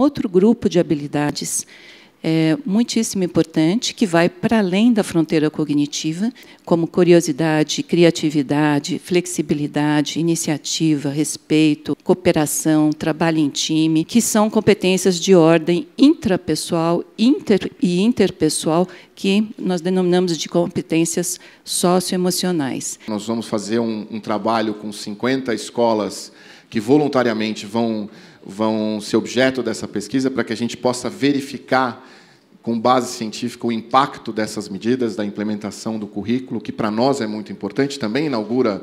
outro grupo de habilidades é, muitíssimo importante, que vai para além da fronteira cognitiva, como curiosidade, criatividade, flexibilidade, iniciativa, respeito, cooperação, trabalho em time, que são competências de ordem intrapessoal inter e interpessoal que nós denominamos de competências socioemocionais. Nós vamos fazer um, um trabalho com 50 escolas que voluntariamente vão, vão ser objeto dessa pesquisa, para que a gente possa verificar, com base científica, o impacto dessas medidas, da implementação do currículo, que para nós é muito importante, também inaugura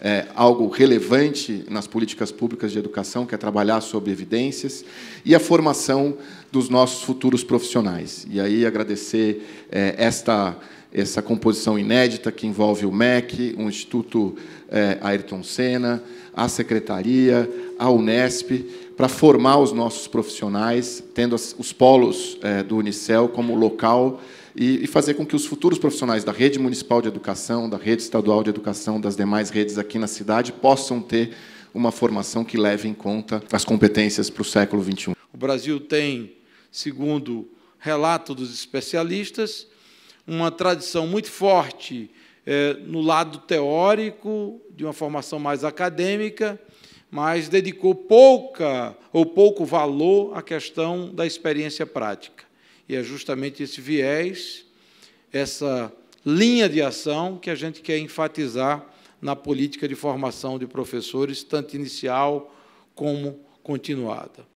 é, algo relevante nas políticas públicas de educação, que é trabalhar sobre evidências, e a formação dos nossos futuros profissionais. E aí agradecer é, esta essa composição inédita que envolve o MEC, o Instituto é, Ayrton Senna, a Secretaria, a Unesp, para formar os nossos profissionais, tendo as, os polos é, do Unicel como local e, e fazer com que os futuros profissionais da rede municipal de educação, da rede estadual de educação, das demais redes aqui na cidade possam ter uma formação que leve em conta as competências para o século XXI. O Brasil tem segundo relato dos especialistas, uma tradição muito forte é, no lado teórico, de uma formação mais acadêmica, mas dedicou pouca ou pouco valor à questão da experiência prática. E é justamente esse viés, essa linha de ação que a gente quer enfatizar na política de formação de professores, tanto inicial como continuada.